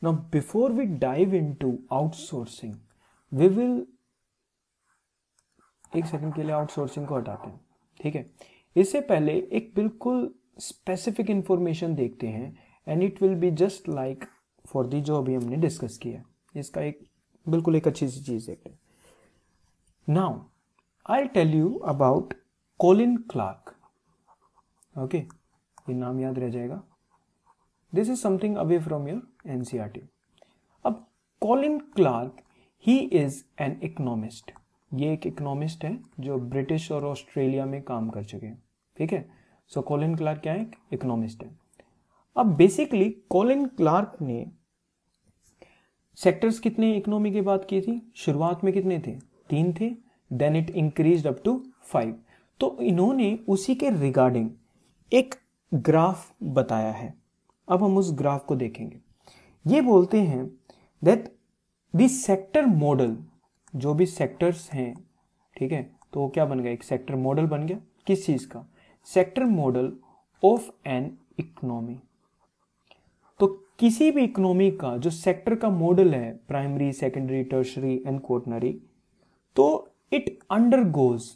Now, before we dive into outsourcing, we will एक second के लिए आउटसोर्सिंग को हटाते हैं ठीक है इससे पहले एक बिल्कुल स्पेसिफिक इंफॉर्मेशन देखते हैं and it will be just like for the जो अभी हमने डिस्कस किया इसका एक बिल्कुल एक अच्छी सी चीज़ देखते हैं now I tell you about Colin Clark okay ये नाम याद रह जाएगा this is something away from your NCERT e अब Colin Clark he is an economist ये एक इकोनॉमिस्ट है जो ब्रिटिश और ऑस्ट्रेलिया में काम कर चुके हैं ठीक है सो कॉलिन क्लार्क क्या है एक इकोनॉमिस्ट है अब बेसिकली कॉलिन क्लार्क ने सेक्टर्स कितने इकोनॉमी की बात की थी शुरुआत में कितने थे तीन थे then it increase up to five तो इन्होंने उसी के रिगार्डिंग एक ग्राफ बताया है अब हम उस ग्राफ को देखेंगे ये बोलते हैं दैट दिस सेक्टर मॉडल जो भी सेक्टर्स हैं ठीक है तो क्या बन गया एक सेक्टर मॉडल बन गया किस चीज़ का sector model of an economy तो किसी भी इकोनॉमी का जो सेक्टर का मॉडल है primary secondary tertiary and quaternary तो इट अंडर गोज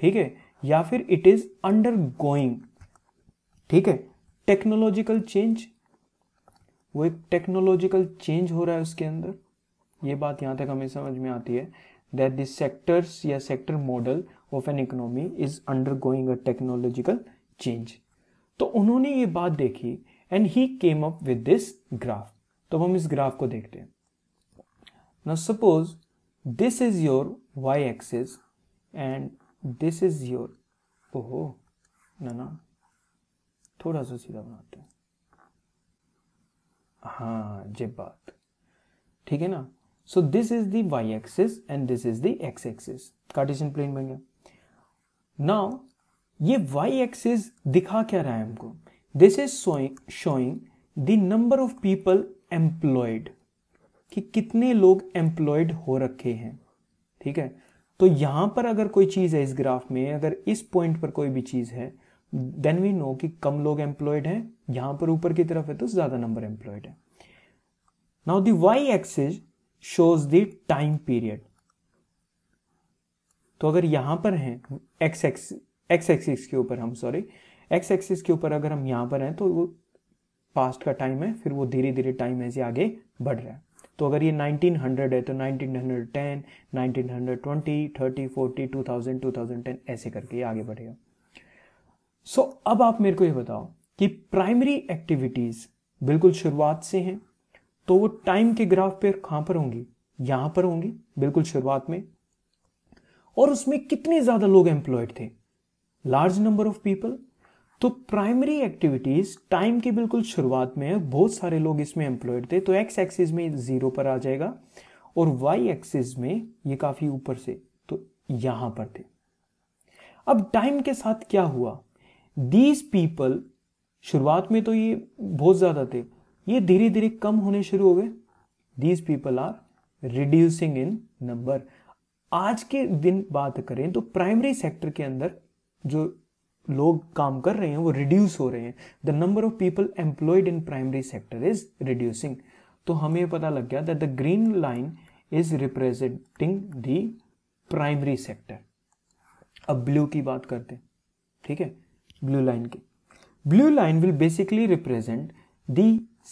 ठीक है या फिर इट इज अंडर गोइंग ठीक है टेक्नोलॉजिकल चेंज वो एक टेक्नोलॉजिकल चेंज हो रहा है उसके अंदर ये बात यहाँ तक हमें समझ में आती है दैट दिस सेक्टर्स या sector model of an economy is undergoing a technological change तो उन्होंने ये बात देखी and he came up with this graph तो हम इस ग्राफ को देखते हैं ना suppose this is your Y axis and this is your ओहो ना ना थोड़ा सा सीधा बनाते हैं हाँ ये बात ठीक है ना so this is the Y axis and this is the X axis Cartesian plane बन गया नाउ ये वाई एक्सिस दिखा क्या रहा है हमको this is showing the number of people employed कि कितने लोग एम्प्लॉयड हो रखे हैं ठीक है तो यहां पर अगर कोई चीज है इस ग्राफ में अगर इस पॉइंट पर कोई भी चीज है देन वी नो कि कम लोग एम्प्लॉयड हैं यहां पर ऊपर की तरफ है तो ज़्यादा नंबर एम्प्लॉयड है now the Y axis shows the time period तो अगर यहां पर हैं एक्स एक्स एक्स एक्सिस के ऊपर हम सॉरी एक्स एक्सिस के ऊपर अगर हम यहां पर हैं तो वो पास्ट का टाइम है फिर वो धीरे धीरे टाइम ऐसे आगे बढ़ रहा है तो अगर ये 1900 है तो 1910, 1920, 30, 40, 2000, 2010 ऐसे करके आगे बढ़ेगा सो so, अब आप मेरे को ये बताओ कि प्राइमरी एक्टिविटीज बिल्कुल शुरुआत से हैं तो वो टाइम के ग्राफ पर कहां पर होंगी यहां पर होंगी बिल्कुल शुरुआत में और उसमें कितने ज्यादा लोग एम्प्लॉयड थे लार्ज नंबर ऑफ पीपल तो प्राइमरी एक्टिविटीज टाइम के बिल्कुल शुरुआत में बहुत सारे लोग इसमें एम्प्लॉयड थे तो एक्स एक्सिस में जीरो पर आ जाएगा और वाई एक्सिस में ये काफी ऊपर से तो यहां पर थे अब टाइम के साथ क्या हुआ दीज पीपल शुरुआत में तो ये बहुत ज़्यादा थे ये धीरे धीरे कम होने शुरू हो गए these people are reducing in number आज के दिन बात करें तो प्राइमरी सेक्टर के अंदर जो लोग काम कर रहे हैं वो रिड्यूस हो रहे हैं the number of people employed in primary sector is reducing तो हमें पता लग गया that the green line is representing the primary sector अब ब्लू की बात करते हैं ठीक है ब्लू लाइन के blue line will basically represent the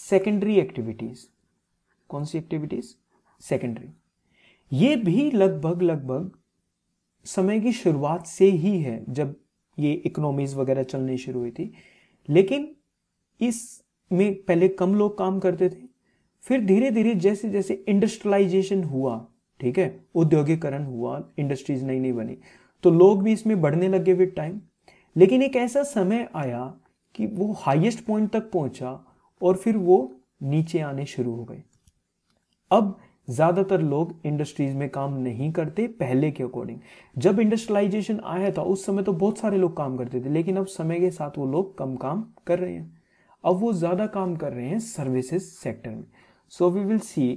secondary activities कौन सी एक्टिविटीज सेकेंडरी ये भी लगभग लगभग समय की शुरुआत से ही है जब ये इकोनॉमीज वगैरह चलने शुरू हुई थी लेकिन इस में पहले कम लोग काम करते थे फिर धीरे धीरे जैसे जैसे इंडस्ट्रियलाइजेशन हुआ ठीक है औद्योगिकरण हुआ इंडस्ट्रीज नई नई बनी तो लोग भी इसमें बढ़ने लगे विद टाइम लेकिन एक ऐसा समय आया कि वो हाईएस्ट पॉइंट तक पहुंचा और फिर वो नीचे आने शुरू हो गए अब ज़्यादातर लोग इंडस्ट्रीज में काम नहीं करते पहले के अकॉर्डिंग जब इंडस्ट्रियलाइजेशन आया था उस समय तो बहुत सारे लोग काम करते थे लेकिन अब समय के साथ वो लोग कम काम कर रहे हैं अब वो ज़्यादा काम कर रहे हैं सर्विसेज सेक्टर में so we will see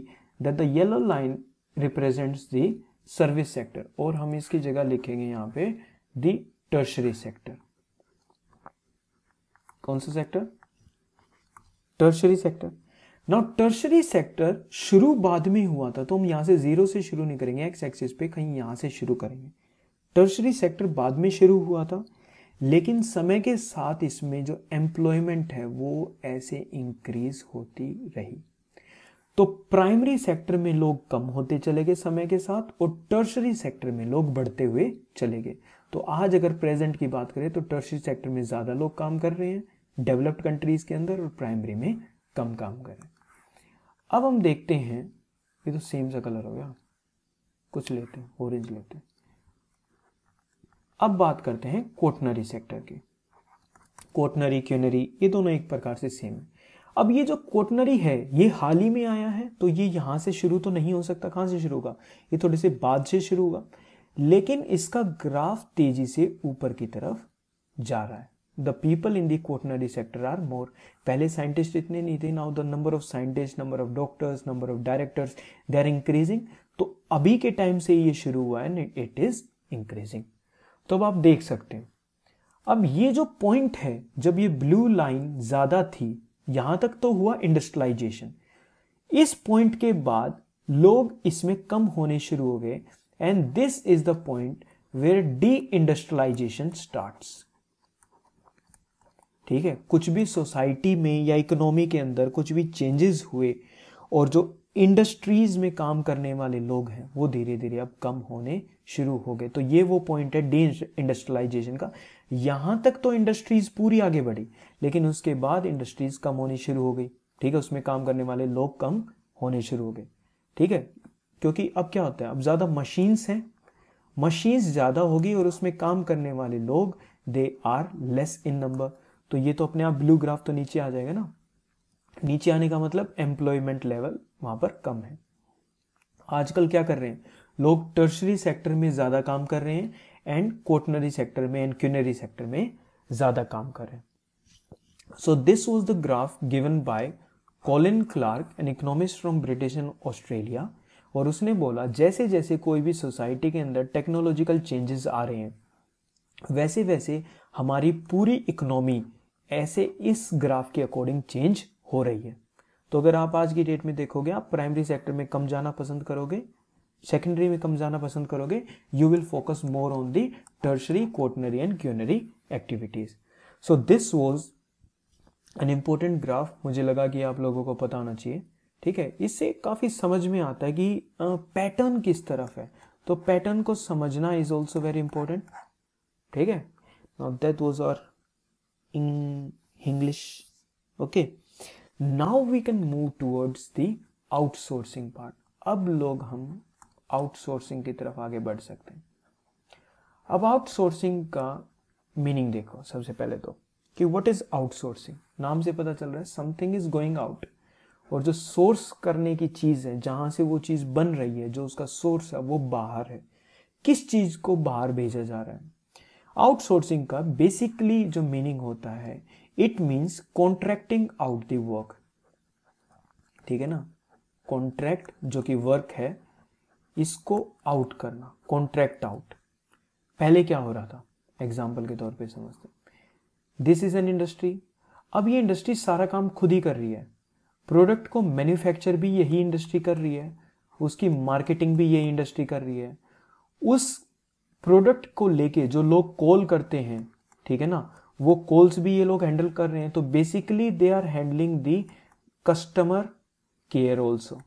that the yellow line represents the service sector और हम इसकी जगह लिखेंगे यहाँ पे दर्शरी सेक्टर कौन सा सेक्टर टर्शरी सेक्टर ना टर्शरी सेक्टर शुरू बाद में हुआ था तो हम यहां से जीरो से शुरू नहीं करेंगे एक्स एक्सिस पे कहीं यहां से शुरू करेंगे टर्शरी सेक्टर बाद में शुरू हुआ था लेकिन समय के साथ इसमें जो एम्प्लॉयमेंट है वो ऐसे इंक्रीज होती रही तो प्राइमरी सेक्टर में लोग कम होते चले गए समय के साथ और टर्शरी सेक्टर में लोग बढ़ते हुए चले गए तो आज अगर प्रेजेंट की बात करें तो टर्शरी सेक्टर में ज़्यादा लोग काम कर रहे हैं डेवलप्ड कंट्रीज के अंदर और प्राइमरी में कम काम करें अब हम देखते हैं ये तो सेम सा कलर हो गया कुछ लेते हैं ऑरेंज लेते हैं अब बात करते हैं कोटनरी सेक्टर की कोटनरी क्यूनरी ये दोनों एक प्रकार से सेम है अब ये जो कोटनरी है ये हाल ही में आया है तो ये यहां से शुरू तो नहीं हो सकता कहां से शुरू होगा ये थोड़े से बाद से शुरू होगा लेकिन इसका ग्राफ तेजी से ऊपर की तरफ जा रहा है the people in the quaternary sector are more पहले साइंटिस्ट इतने नहीं थे now the number of scientist number of doctors number of directors they are increasing तो अभी के टाइम से ये शुरू हुआ है एंड इट इज इंक्रीजिंग तो अब आप देख सकते हैं अब ये जो पॉइंट है जब ये ब्लू लाइन ज्यादा थी यहां तक तो हुआ इंडस्ट्रियलाइजेशन इस पॉइंट के बाद लोग इसमें कम होने शुरू हो गए and this is the point where deindustrialisation starts ठीक है कुछ भी सोसाइटी में या इकोनॉमी के अंदर कुछ भी चेंजेस हुए और जो इंडस्ट्रीज में काम करने वाले लोग हैं वो धीरे धीरे अब कम होने शुरू हो गए तो ये वो पॉइंट है डी इंडस्ट्रियलाइजेशन का यहां तक तो इंडस्ट्रीज पूरी आगे बढ़ी लेकिन उसके बाद इंडस्ट्रीज कम होनी शुरू हो गई ठीक है उसमें काम करने वाले लोग कम होने शुरू हो गए ठीक है क्योंकि अब क्या होता है अब ज़्यादा मशीन्स हैं मशीन्स ज़्यादा होगी और उसमें काम करने वाले लोग they are less in number तो ये तो अपने आप ब्लू ग्राफ तो नीचे आ जाएगा ना नीचे आने का मतलब एम्प्लॉयमेंट लेवल वहां पर कम है आजकल क्या कर रहे हैं लोग टर्शरी सेक्टर में ज़्यादा काम कर रहे हैं एंड कोटनरी सेक्टर में एंड क्यूनरी सेक्टर में ज़्यादा काम कर रहे हैं so this was the graph given by Colin Clark an economist from British and Australia और उसने बोला जैसे जैसे कोई भी सोसाइटी के अंदर टेक्नोलॉजिकल चेंजेस आ रहे हैं वैसे वैसे हमारी पूरी इकोनॉमी ऐसे इस ग्राफ के अकॉर्डिंग चेंज हो रही है तो अगर आप आज की डेट में देखोगे आप प्राइमरी सेक्टर में कम जाना पसंद करोगे सेकेंडरी में कम जाना पसंद करोगे you will focus more on the tertiary quaternary and quinary activities so this was an important graph मुझे लगा कि आप लोगों को पता होना चाहिए ठीक है इससे काफ़ी समझ में आता है कि पैटर्न किस तरफ है तो पैटर्न को समझना इज ऑल्सो वेरी इंपॉर्टेंट ठीक है that was our in English. Okay. Now we can move towards the outsourcing part. ab log hum outsourcing की तरफ आगे बढ़ सकते हैं ab outsourcing ka meaning dekho सबसे पहले तो कि what is outsourcing नाम से पता चल रहा है समथिंग इज गोइंग आउट और जो सोर्स करने की चीज है जहां से वो चीज बन रही है जो उसका सोर्स है वो बाहर है किस चीज को बाहर भेजा जा रहा है आउटसोर्सिंग का बेसिकली जो मीनिंग होता है it means contracting out the work ठीक है ना कॉन्ट्रैक्ट जो कि वर्क है इसको आउट करना कॉन्ट्रैक्ट आउट पहले क्या हो रहा था एग्जाम्पल के तौर पे समझते दिस इज एन इंडस्ट्री अब ये इंडस्ट्री सारा काम खुद ही कर रही है प्रोडक्ट को मैन्युफैक्चर भी यही इंडस्ट्री कर रही है उसकी मार्केटिंग भी यही इंडस्ट्री कर रही है उस प्रोडक्ट को लेके जो लोग कॉल करते हैं ठीक है ना वो कॉल्स भी ये लोग हैंडल कर रहे हैं तो basically they are handling the customer care also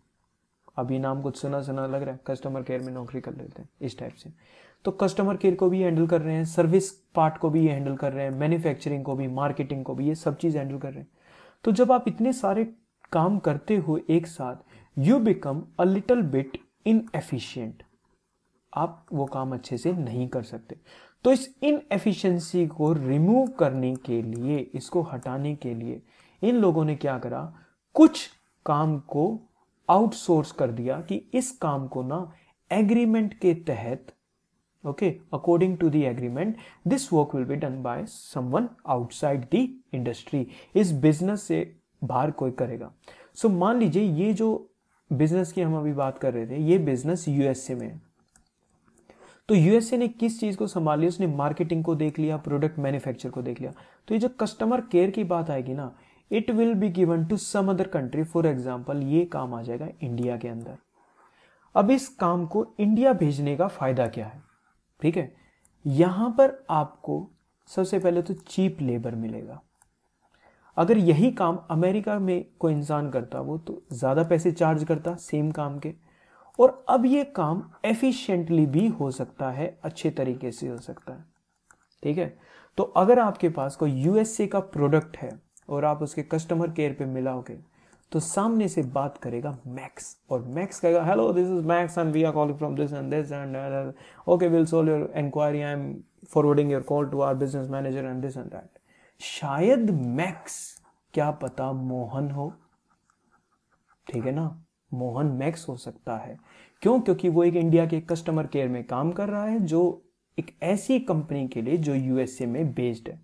अभी नाम कुछ सुना सुना लग रहा है कस्टमर केयर में नौकरी कर लेते हैं इस टाइप से तो कस्टमर केयर को भी हैंडल कर रहे हैं सर्विस पार्ट को भी ये हैंडल कर रहे हैं मैन्युफैक्चरिंग को भी मार्केटिंग को भी ये सब चीज़ हैंडल कर रहे हैं तो जब आप इतने सारे काम करते हो एक साथ you become a little bit inefficient आप वो काम अच्छे से नहीं कर सकते तो इस इनएफिशिएंसी को रिमूव करने के लिए इसको हटाने के लिए इन लोगों ने क्या करा कुछ काम को आउटसोर्स कर दिया कि इस काम को ना एग्रीमेंट के तहत okay according to the agreement this work will be done by someone outside the industry इस बिजनेस से बाहर कोई करेगा सो so, मान लीजिए ये जो बिजनेस की हम अभी बात कर रहे थे ये बिजनेस यूएसए में है तो यूएसए ने किस चीज़ को संभाल लिया उसने मार्केटिंग को देख लिया प्रोडक्ट मैन्युफैक्चर को देख लिया तो ये जो कस्टमर केयर की बात आएगी ना it will be given to some other country for example ये काम आ जाएगा इंडिया के अंदर अब इस काम को इंडिया भेजने का फायदा क्या है ठीक है यहां पर आपको सबसे पहले तो चीप लेबर मिलेगा अगर यही काम अमेरिका में कोई इंसान करता वो तो ज़्यादा पैसे चार्ज करता सेम काम के और अब ये काम एफिशिएंटली भी हो सकता है अच्छे तरीके से हो सकता है ठीक है तो अगर आपके पास कोई यूएसए का प्रोडक्ट है और आप उसके कस्टमर केयर पे मिलाओगे तो सामने से बात करेगा मैक्स और मैक्स कहेगा hello this is Max and we are calling from this and this and okay will solve your enquiry I am forwarding your call to our business manager and this and that शायद Max क्या पता मोहन हो ठीक है ना Mohan max हो सकता है क्यों क्योंकि वो एक इंडिया के कस्टमर केयर में काम कर रहा है जो एक ऐसी कंपनी के लिए जो यूएसए में बेस्ड है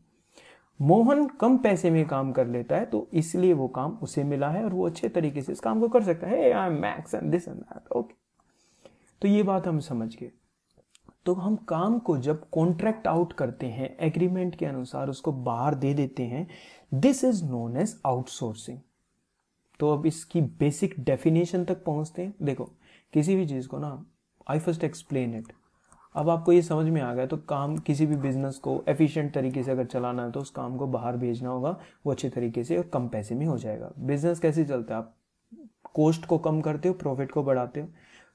मोहन कम पैसे में काम कर लेता है तो इसलिए वो काम उसे मिला है और वो अच्छे तरीके से इस काम को कर सकता है I am Max and this and that okay तो ये बात हम समझ गए तो हम काम को जब कॉन्ट्रैक्ट आउट करते हैं एग्रीमेंट के अनुसार उसको बाहर दे देते हैं this is known as outsourcing तो अब इसकी बेसिक डेफिनेशन तक पहुंचते हैं देखो किसी भी चीज़ को ना आई फर्स्ट एक्सप्लेन इट अब आपको ये समझ में आ गया तो काम किसी भी बिजनेस को एफिशिएंट तरीके से अगर चलाना है तो उस काम को बाहर भेजना होगा वो अच्छे तरीके से और कम पैसे में हो जाएगा बिजनेस कैसे चलता है आप कॉस्ट को कम करते हो प्रॉफिट को बढ़ाते हो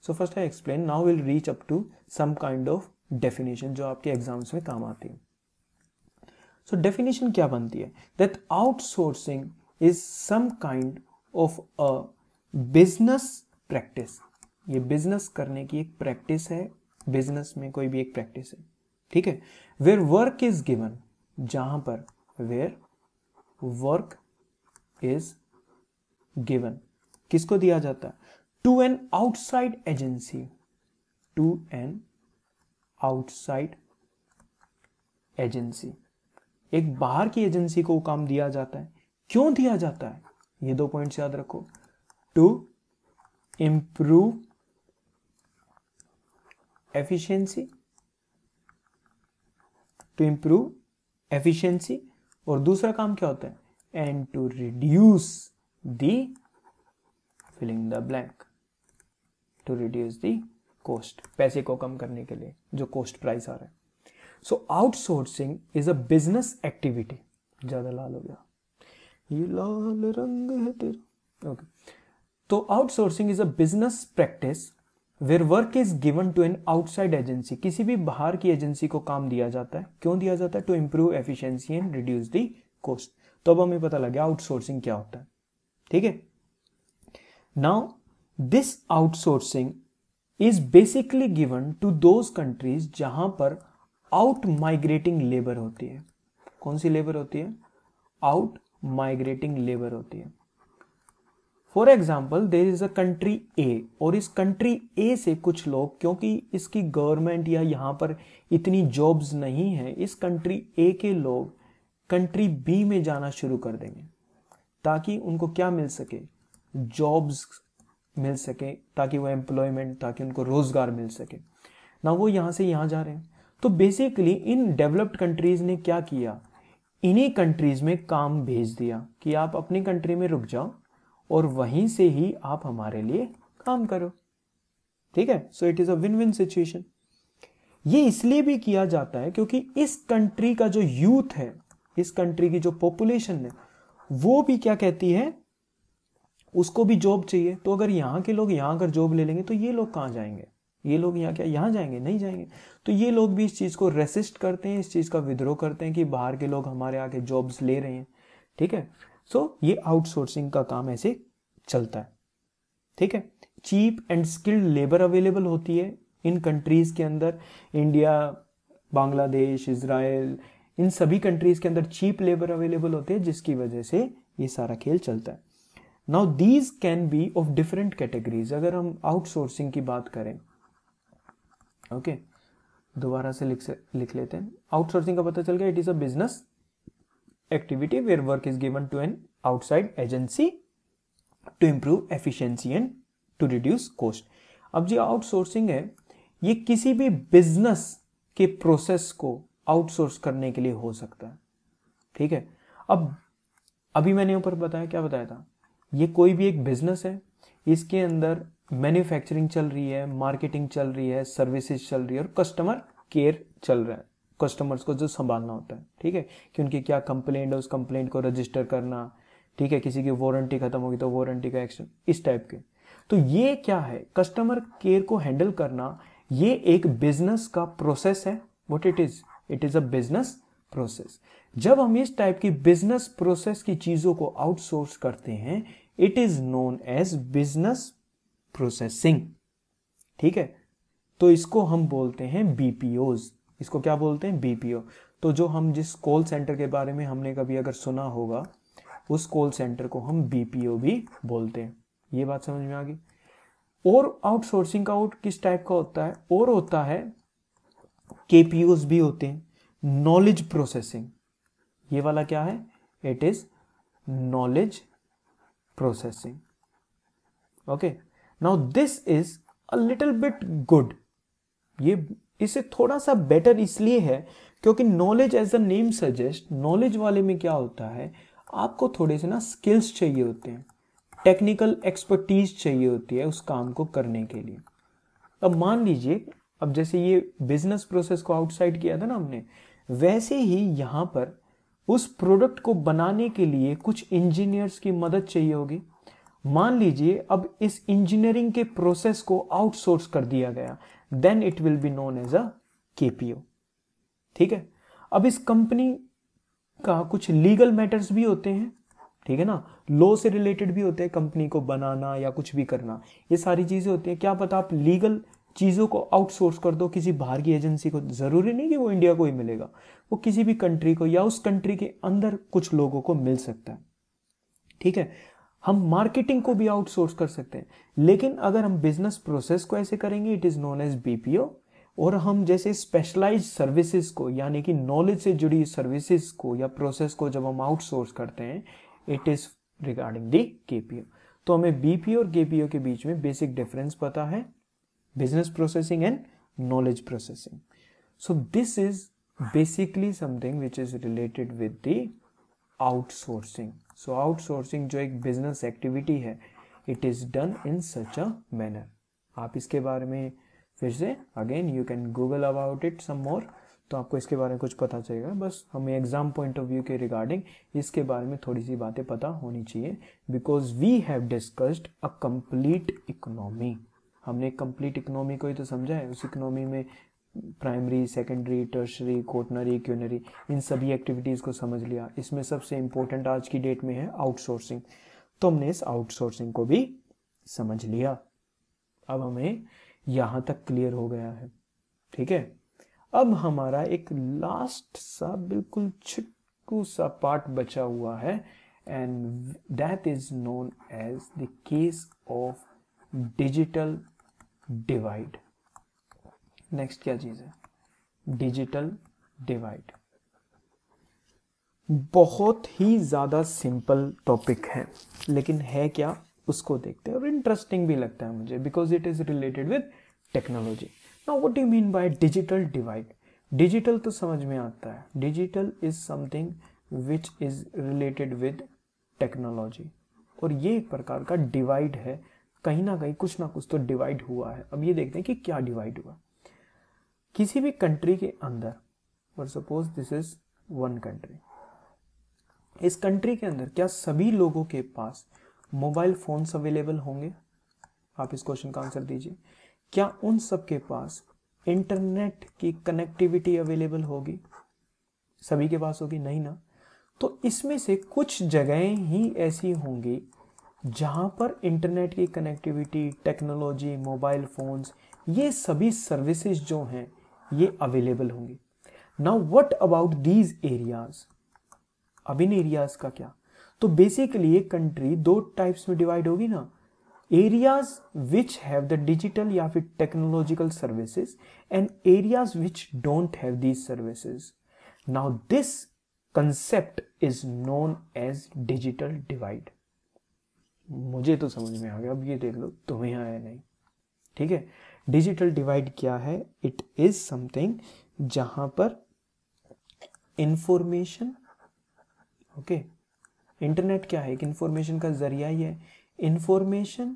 so first I explain now will reach up to some kind of definition जो आपके एग्जाम्स में काम आती है सो so, डेफिनेशन क्या बनती है that outsourcing is some kind of a business practice ये बिजनेस करने की एक प्रैक्टिस है बिजनेस में कोई भी एक प्रैक्टिस है ठीक है वेयर वर्क इज गिवन जहां पर वेयर वर्क इज गिवन किसको दिया जाता है to an outside agency to an outside agency एक बाहर की एजेंसी को काम दिया जाता है क्यों दिया जाता है ये दो पॉइंट्स याद रखो to improve efficiency to improve efficiency और दूसरा काम क्या होता है and to reduce the filling the blank to reduce the cost पैसे को कम करने के लिए जो कॉस्ट प्राइस आ रहा है so outsourcing is a business activity ज्यादा लाल हो गया ये लाल रंग है तेरा ओके तो outsourcing is a business practice where work is given to an outside agency किसी भी बाहर की एजेंसी को काम दिया जाता है क्यों दिया जाता है to improve efficiency and reduce the cost तो अब हमें पता लग गया आउटसोर्सिंग क्या होता है ठीक है now this outsourcing is basically given to those countries जहां पर आउट माइग्रेटिंग लेबर होती है कौन सी लेबर होती है आउट माइग्रेटिंग लेबर होती है for example there is a country A और इस कंट्री ए से कुछ लोग क्योंकि इसकी गवर्नमेंट या यहाँ पर इतनी जॉब्स नहीं है इस कंट्री ए के लोग कंट्री बी में जाना शुरू कर देंगे ताकि उनको क्या मिल सके जॉब्स मिल सके ताकि वो एम्प्लॉयमेंट ताकि उनको रोजगार मिल सके ना वो यहाँ से यहाँ जा रहे हैं तो बेसिकली इन डेवलप्ड कंट्रीज ने क्या किया इन्हीं कंट्रीज में काम भेज दिया कि आप अपनी कंट्री में रुक जाओ और वहीं से ही आप हमारे लिए काम करो ठीक है so it is a win win situation ये इसलिए भी किया जाता है क्योंकि इस कंट्री का जो यूथ है इस कंट्री की जो पॉपुलेशन है वो भी क्या कहती है उसको भी जॉब चाहिए तो अगर यहां के लोग यहां अगर जॉब ले लेंगे तो ये लोग कहां जाएंगे ये लोग यहाँ क्या यहाँ जाएंगे नहीं जाएंगे तो ये लोग भी इस चीज़ को रेसिस्ट करते हैं इस चीज़ का विद्रोह करते हैं कि बाहर के लोग हमारे आके जॉब्स ले रहे हैं ठीक है सो so, ये आउटसोर्सिंग का काम ऐसे चलता है ठीक है cheap and skilled labour available होती है इन कंट्रीज़ के अंदर इंडिया बांग्लादेश इसराइल इन सभी कंट्रीज़ के अंदर चीप लेबर अवेलेबल होते हैं जिसकी वजह से ये सारा खेल चलता है now these can be of different categories अगर हम आउटसोर्सिंग की बात करें ओके दोबारा से लिख से लिख लेते हैं आउटसोर्सिंग का पता चल गया it is a business activity where work is given to an outside agency to improve efficiency and to reduce cost अब जो आउटसोर्सिंग है ये किसी भी बिजनेस के प्रोसेस को आउटसोर्स करने के लिए हो सकता है ठीक है अब अभी मैंने ऊपर बताया क्या बताया था ये कोई भी एक बिजनेस है इसके अंदर मैन्युफैक्चरिंग चल रही है मार्केटिंग चल रही है सर्विसेज चल रही है और कस्टमर केयर चल रहा है कस्टमर्स को जो संभालना होता है ठीक है कि उनकी क्या कंप्लेंट है उस कंप्लेंट को रजिस्टर करना ठीक है किसी की वारंटी खत्म होगी तो वारंटी का एक्शन इस टाइप के तो ये क्या है कस्टमर केयर को हैंडल करना ये एक बिजनेस का प्रोसेस है what it is it is a business process जब हम इस टाइप की बिजनेस प्रोसेस की चीजों को आउटसोर्स करते हैं it is known as business processing ठीक है तो इसको हम बोलते हैं बीपीओज इसको क्या बोलते हैं बीपीओ तो जो हम जिस कॉल सेंटर के बारे में हमने कभी अगर सुना होगा उस कॉल सेंटर को हम बीपीओ भी बोलते हैं ये बात समझ में आ गई और आउटसोर्सिंग का आउट किस टाइप का होता है और होता है के भी होते हैं नॉलेज प्रोसेसिंग ये वाला क्या है it is knowledge processing okay now this is a little bit good ये इसे थोड़ा सा बेटर इसलिए है क्योंकि knowledge as the name suggest knowledge वाले में क्या होता है आपको थोड़े से ना स्किल्स चाहिए होते हैं टेक्निकल एक्सपर्टीज चाहिए होती है उस काम को करने के लिए अब मान लीजिए अब जैसे ये बिजनेस प्रोसेस को आउटसाइड किया था ना हमने वैसे ही यहां पर उस प्रोडक्ट को बनाने के लिए कुछ इंजीनियर्स की मदद चाहिए होगी मान लीजिए अब इस इंजीनियरिंग के प्रोसेस को आउटसोर्स कर दिया गया then it will be known as a KPO ठीक है अब इस कंपनी का कुछ लीगल मैटर्स भी होते हैं ठीक है ना लॉ से रिलेटेड भी होते हैं कंपनी को बनाना या कुछ भी करना ये सारी चीज़ें होती हैं क्या पता आप लीगल चीज़ों को आउटसोर्स कर दो किसी बाहर की एजेंसी को ज़रूरी नहीं कि वो इंडिया को ही मिलेगा वो किसी भी कंट्री को या उस कंट्री के अंदर कुछ लोगों को मिल सकता है ठीक है हम मार्केटिंग को भी आउटसोर्स कर सकते हैं लेकिन अगर हम बिजनेस प्रोसेस को ऐसे करेंगे it is known as BPO और हम जैसे स्पेशलाइज सर्विसेज को यानी कि नॉलेज से जुड़ी सर्विसेज को या प्रोसेस को जब हम आउटसोर्स करते हैं it is regarding the KPO तो हमें बीपीओ और केपीओ के बीच में बेसिक डिफरेंस पता है business processing and knowledge processing so this is basically something which is related with the outsourcing so outsourcing जो एक बिजनेस एक्टिविटी है it is done in such a manner आप इसके बारे में फिर से again you can Google about it some more तो आपको इसके बारे में कुछ पता चलेगा बस हमें एग्ज़ाम पॉइंट ऑफ व्यू के रिगार्डिंग इसके बारे में थोड़ी सी बातें पता होनी चाहिए because we have discussed a complete economy हमने कंप्लीट इकोनॉमी को ही तो समझा है उस इकोनॉमी में primary secondary tertiary quaternary quinary इन सभी एक्टिविटीज़ को समझ लिया इसमें सबसे इम्पोर्टेंट आज की डेट में है आउटसोर्सिंग तो हमने इस आउटसोर्सिंग को भी समझ लिया अब हमें यहाँ तक क्लियर हो गया है ठीक है अब हमारा एक लास्ट सा बिल्कुल छिटकू सा पार्ट बचा हुआ है and that is known as the case of digital divide next क्या चीज़ है डिजिटल डिवाइड बहुत ही ज़्यादा सिंपल टॉपिक है लेकिन है क्या उसको देखते हैं और इंटरेस्टिंग भी लगता है मुझे because it is related with technology now what you mean by digital divide digital तो समझ में आता है digital is something which is related with technology और ये एक प्रकार का डिवाइड है कहीं ना कहीं कुछ ना कुछ तो डिवाइड हुआ है अब ये देखते हैं कि क्या डिवाइड हुआ किसी भी कंट्री के अंदर और suppose this is one country इस कंट्री के अंदर क्या सभी लोगों के पास मोबाइल फोन्स अवेलेबल होंगे आप इस क्वेश्चन का आंसर दीजिए क्या उन सब के पास इंटरनेट की कनेक्टिविटी अवेलेबल होगी सभी के पास होगी नहीं ना तो इसमें से कुछ जगहें ही ऐसी होंगी जहां पर इंटरनेट की कनेक्टिविटी टेक्नोलॉजी मोबाइल फ़ोन्स ये सभी सर्विसेज जो हैं ये अवेलेबल होंगे now what about these areas अब इन एरियाज का क्या तो बेसिकली ये कंट्री दो टाइप्स में डिवाइड होगी ना areas which have the digital या फिर technological services and areas which don't have these services now this concept is known as digital divide मुझे तो समझ में आ गया अब ये देख लो तुम्हें आया नहीं ठीक है डिजिटल डिवाइड क्या है इट इज समथिंग जहां पर इंफॉर्मेशन ओके इंटरनेट क्या है एक इंफॉर्मेशन का जरिया ही है इंफॉर्मेशन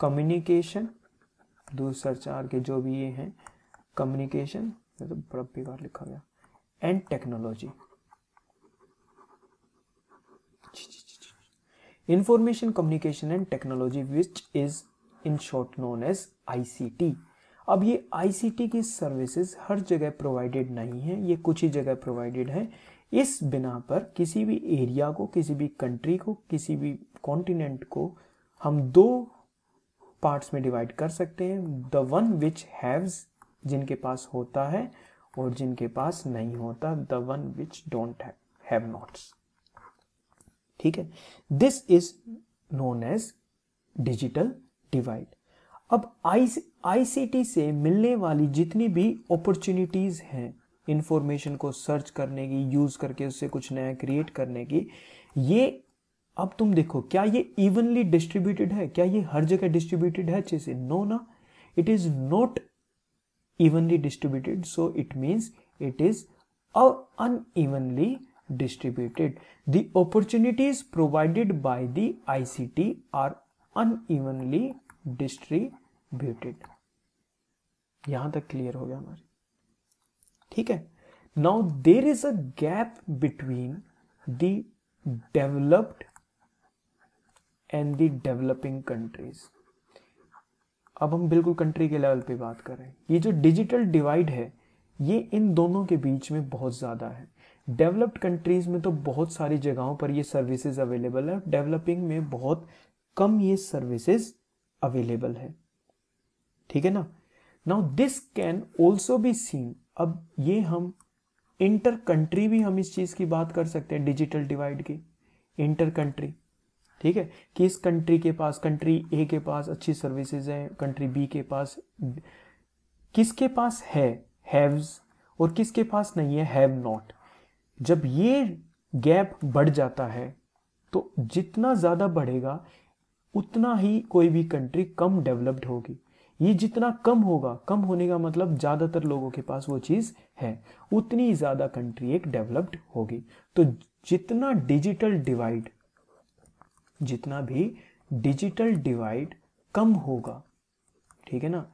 कम्युनिकेशन दूसर चार के जो भी ये हैं कम्युनिकेशन ये तो बड़ा बेकार लिखा गया and technology information communication and technology which is in short known as ICT अब ये आईसीटी की सर्विसेज हर जगह प्रोवाइडेड नहीं है ये कुछ ही जगह प्रोवाइडेड है इस बिना पर किसी भी एरिया को किसी भी कंट्री को किसी भी कॉन्टिनेंट को हम दो पार्ट्स में डिवाइड कर सकते हैं द वन विच हैव्स जिनके पास होता है और जिनके पास नहीं होता the one which don't have notes ठीक है this is known as digital divide अब आई आईसीटी से मिलने वाली जितनी भी अपॉर्चुनिटीज़ हैं इंफॉर्मेशन को सर्च करने की यूज़ करके उससे कुछ नया क्रिएट करने की ये अब तुम देखो क्या ये इवनली डिस्ट्रीब्यूटेड है क्या ये हर जगह डिस्ट्रीब्यूटेड है अच्छे से नो ना it is not evenly distributed so it means it is unevenly opportunities provided by the I C T are unevenly distributed यहां तक क्लियर हो गया हमारी ठीक है now there is a gap between the developed and the developing countries अब हम बिल्कुल कंट्री के लेवल पे बात कर रहे हैं ये जो डिजिटल डिवाइड है ये इन दोनों के बीच में बहुत ज़्यादा है डेवलप्ड कंट्रीज़ में तो बहुत सारी जगहों पर ये सर्विसेज अवेलेबल है डेवलपिंग में बहुत कम ये सर्विसेज अवेलेबल है ठीक है ना now this can also be seen अब ये हम इंटर कंट्री भी हम इस चीज़ की बात कर सकते हैं डिजिटल डिवाइड की इंटर कंट्री ठीक है कि इस कंट्री के पास कंट्री ए के पास अच्छी सर्विसेज हैं कंट्री बी के पास किसके पास है हैव्स और किसके पास नहीं है हैव नॉट जब ये गैप बढ़ जाता है तो जितना ज़्यादा बढ़ेगा उतना ही कोई भी कंट्री कम डेवलप्ड होगी ये जितना कम होगा कम होने का मतलब ज़्यादातर लोगों के पास वो चीज़ है उतनी ज़्यादा कंट्री एक डेवलप्ड होगी तो जितना डिजिटल डिवाइड जितना भी डिजिटल डिवाइड कम होगा ठीक है ना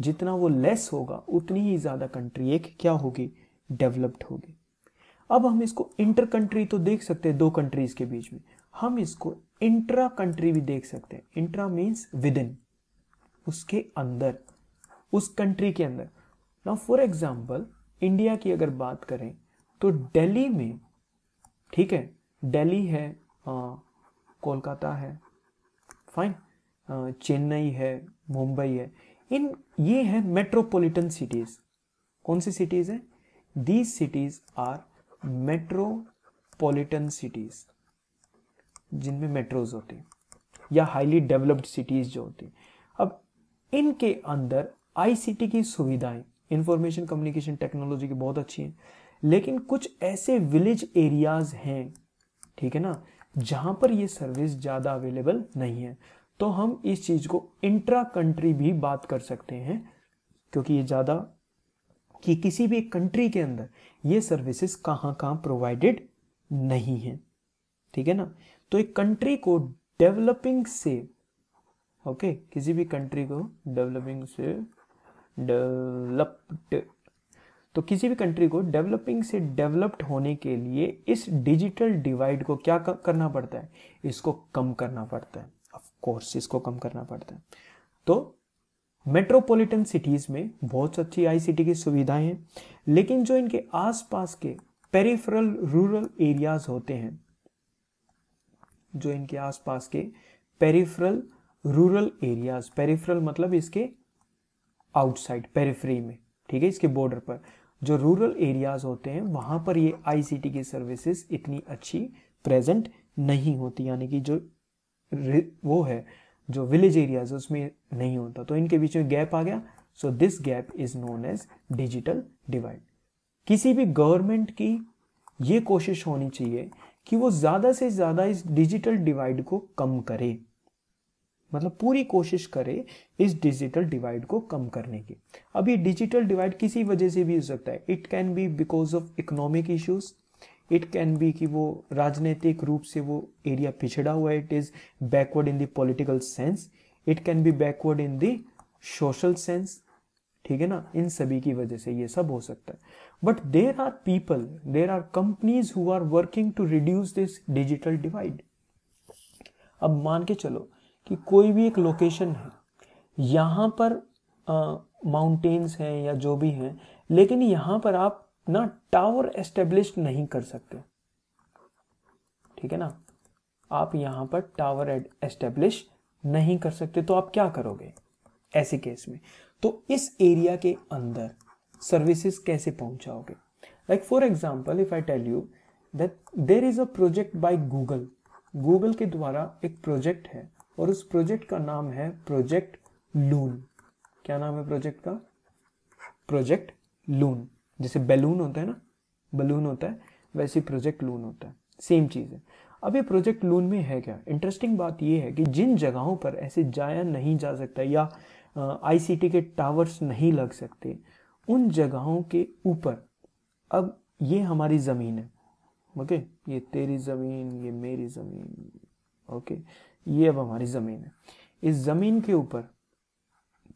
जितना वो लेस होगा उतनी ही ज़्यादा कंट्री एक क्या होगी डेवलप्ड होगी अब हम इसको इंटर कंट्री तो देख सकते हैं दो कंट्रीज के बीच में हम इसको इंट्रा कंट्री भी देख सकते हैं इंट्रा मीन्स विद इन उसके अंदर उस कंट्री के अंदर ना फॉर एग्जाम्पल इंडिया की अगर बात करें तो दिल्ली में ठीक है दिल्ली है कोलकाता है फाइन चेन्नई है मुंबई है इन ये है मेट्रोपॉलिटन सिटीज़ कौन सी सिटीज़ हैं these cities are metropolitan cities जिनमें मेट्रोज होती या हाईली डेवलप्ड सिटीज जो होती अब इनके अंदर आईसीटी की सुविधाएं इंफॉर्मेशन कम्युनिकेशन टेक्नोलॉजी की बहुत अच्छी हैं लेकिन कुछ ऐसे विलेज एरियाज हैं ठीक है ना जहां पर ये सर्विस ज़्यादा अवेलेबल नहीं है तो हम इस चीज़ को इंट्रा कंट्री भी बात कर सकते हैं क्योंकि ये ज़्यादा कि किसी भी कंट्री के अंदर ये सर्विसेज कहाँ कहाँ प्रोवाइडेड नहीं है ठीक है ना तो एक कंट्री को डेवलपिंग से ओके किसी भी कंट्री को डेवलपिंग से डेवलप्ड तो किसी भी कंट्री को डेवलपिंग से डेवलप्ड होने के लिए इस डिजिटल डिवाइड को क्या करना पड़ता है इसको कम करना पड़ता है ऑफ कोर्स इसको कम करना पड़ता है तो मेट्रोपॉलिटन सिटीज़ में बहुत अच्छी आईसीटी की सुविधाएं हैं लेकिन जो इनके आसपास के पेरिफेरल रूरल एरियाज होते हैं जो इनके आसपास के पेरिफेरल रूरल एरियाज पेरिफेरल मतलब इसके आउटसाइड पेरिफ्री में ठीक है इसके बॉर्डर पर जो रूरल एरियाज होते हैं वहां पर ये आईसीटी की सर्विसेज इतनी अच्छी प्रेजेंट नहीं होती यानी कि जो वो है जो विलेज एरियाज है उसमें नहीं होता तो इनके बीच में गैप आ गया so this gap is known as digital divide किसी भी गवर्नमेंट की ये कोशिश होनी चाहिए कि वो ज़्यादा से ज़्यादा इस डिजिटल डिवाइड को कम करे मतलब पूरी कोशिश करे इस डिजिटल डिवाइड को कम करने की अब ये डिजिटल डिवाइड किसी वजह से भी हो सकता है it can be because of economic issues it can be कि वो राजनीतिक रूप से वो एरिया पिछड़ा हुआ है it is backward in the political sense it can be backward in the social sense ठीक है ना इन सभी की वजह से ये सब हो सकता है but there are people there are companies who are working to reduce this digital divide अब मान के चलो कि कोई भी एक लोकेशन है यहाँ पर माउंटेन्स हैं या जो भी हैं लेकिन यहाँ पर आप ना टावर एस्टेब्लिश नहीं कर सकते ठीक है ना आप यहां पर टावर एस्टेब्लिश नहीं कर सकते तो आप क्या करोगे ऐसे केस में तो इस एरिया के अंदर सर्विसेज कैसे पहुंचाओगे like for example if I tell you that there is a project by Google Google के द्वारा एक प्रोजेक्ट है और उस प्रोजेक्ट का नाम है प्रोजेक्ट लून क्या नाम है प्रोजेक्ट का प्रोजेक्ट लून जैसे बैलून होता है ना बलून होता है वैसे प्रोजेक्ट लून होता है सेम चीज़ है अब ये प्रोजेक्ट लून में है क्या इंटरेस्टिंग बात ये है कि जिन जगहों पर ऐसे जाया नहीं जा सकता या आईसीटी के टावर्स नहीं लग सकते उन जगहों के ऊपर अब ये हमारी ज़मीन है ओके ये तेरी ज़मीन ये मेरी ज़मीन ओके ये अब हमारी ज़मीन है इस ज़मीन के ऊपर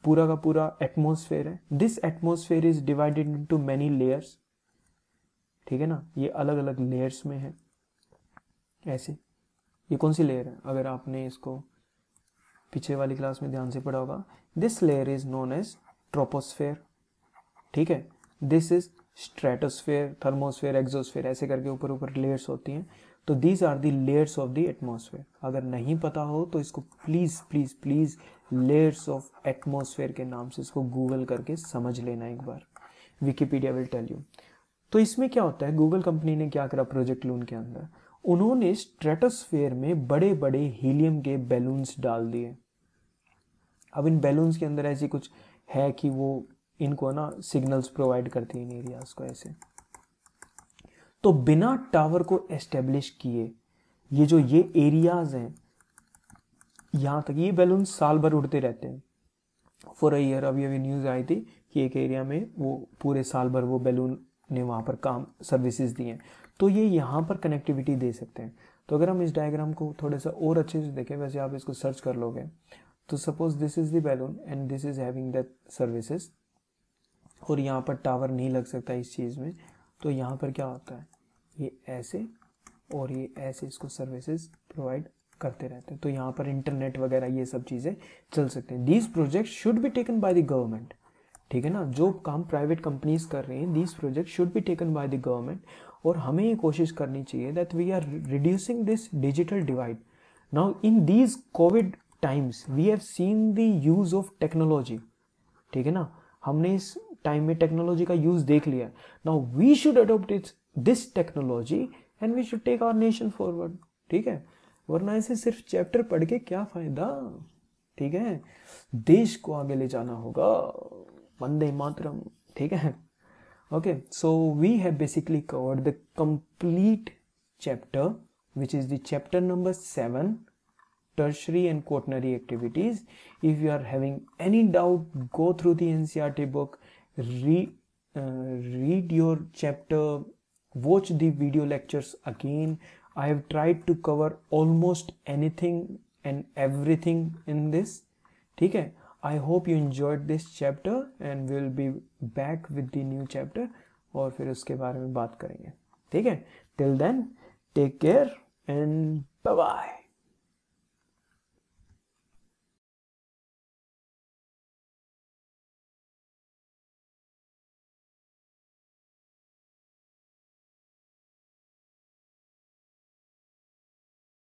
पूरा का पूरा एटमोसफेयर है this atmosphere is divided into many layers ठीक है ना ये अलग अलग लेयर्स में है ऐसे ये कौन सी लेयर है अगर आपने इसको पीछे वाली क्लास में ध्यान से पढ़ा होगा this layer is known as troposphere ठीक है this is stratosphere thermosphere exosphere ऐसे करके ऊपर ऊपर लेयर्स होती हैं तो these are the layers of the atmosphere अगर नहीं पता हो तो इसको please please please layers of atmosphere के नाम से इसको गूगल करके समझ लेना एक बार विकीपीडिया विल टेल यू तो इसमें क्या होता है गूगल कंपनी ने क्या करा प्रोजेक्ट लून के अंदर उन्होंने स्ट्रेटोस्फेयर में बड़े बड़े हीलियम के बैलून्स डाल दिए अब इन बैलून्स के अंदर ऐसी कुछ है कि वो इनको ना सिग्नल्स प्रोवाइड करती है इन एरियाज को ऐसे तो बिना टावर को एस्टेब्लिश किए ये जो ये एरियाज हैं यहाँ तक ये बैलून साल भर उड़ते रहते हैं फॉर अ ईयर अभी अभी न्यूज़ आई थी कि एक एरिया में वो पूरे साल भर वो बैलून ने वहाँ पर काम सर्विसेज दी हैं तो ये यहाँ पर कनेक्टिविटी दे सकते हैं तो अगर हम इस डायग्राम को थोड़ा सा और अच्छे से देखें वैसे आप इसको सर्च कर लोगे तो suppose this is the balloon and this is having that services और यहाँ पर टावर नहीं लग सकता इस चीज़ में तो यहाँ पर क्या होता है ये ऐसे और ये ऐसे इसको सर्विसेज प्रोवाइड करते रहते हैं तो यहाँ पर इंटरनेट वगैरह ये सब चीज़ें चल सकते हैं these project should be taken by the government ठीक है ना जो काम प्राइवेट कंपनीज कर रही हैं these project should be taken by the government और हमें ये कोशिश करनी चाहिए that we are reducing this digital divide now in these COVID times we have seen the use of technology ठीक है ना हमने इस टाइम में टेक्नोलॉजी का यूज़ देख लिया now we should adopt this technology and we should take our nation forward ठीक है वरना ऐसे सिर्फ चैप्टर पढ़ के क्या फ़ायदा ठीक है देश को आगे ले जाना होगा वंदे मातरम ठीक है okay so we have basically covered the complete chapter which is the chapter number 7 tertiary and quaternary activities if you are having any doubt go through the ncrt book read uh, read your chapter watch the video lectures again I have tried to cover almost anything and everything in this ठीक है I hope you enjoyed this chapter and will be back with the new chapter और फिर उसके बारे में बात करेंगे ठीक है till then take care and bye